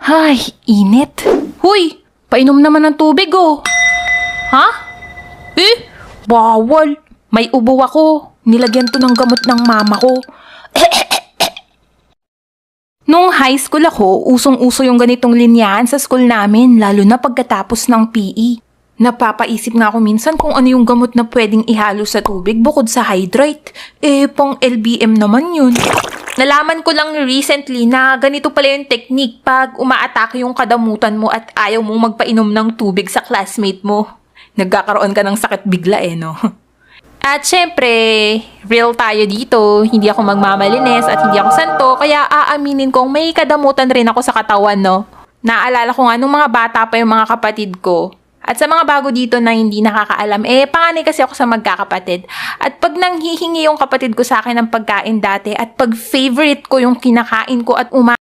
Ay, init. Huy, painom naman ng tubig oh. Ha? Eh, bawal. May ubo ako. Nilagyan to ng gamot ng mama ko. Nung high school ako, usong-uso yung ganitong linyaan sa school namin, lalo na pagkatapos ng PE. Napapaisip nga ako minsan kung ano yung gamot na pwedeng ihalo sa tubig bukod sa hydrate. Eh, pang LBM naman yun. Nalaman ko lang recently na ganito pala yung technique pag umaatake yung kadamutan mo at ayaw mong magpainom ng tubig sa classmate mo. Nagkakaroon ka ng sakit bigla eh, no? At syempre, real tayo dito. Hindi ako magmamalinis at hindi ako santo. Kaya aaminin kong may kadamutan rin ako sa katawan, no? Naalala ko nga nung mga bata pa yung mga kapatid ko. At sa mga bago dito na hindi nakakaalam, eh panganay kasi ako sa magkakapatid. At pag nanghihingi yung kapatid ko sa akin ng pagkain dati at pag favorite ko yung kinakain ko at uma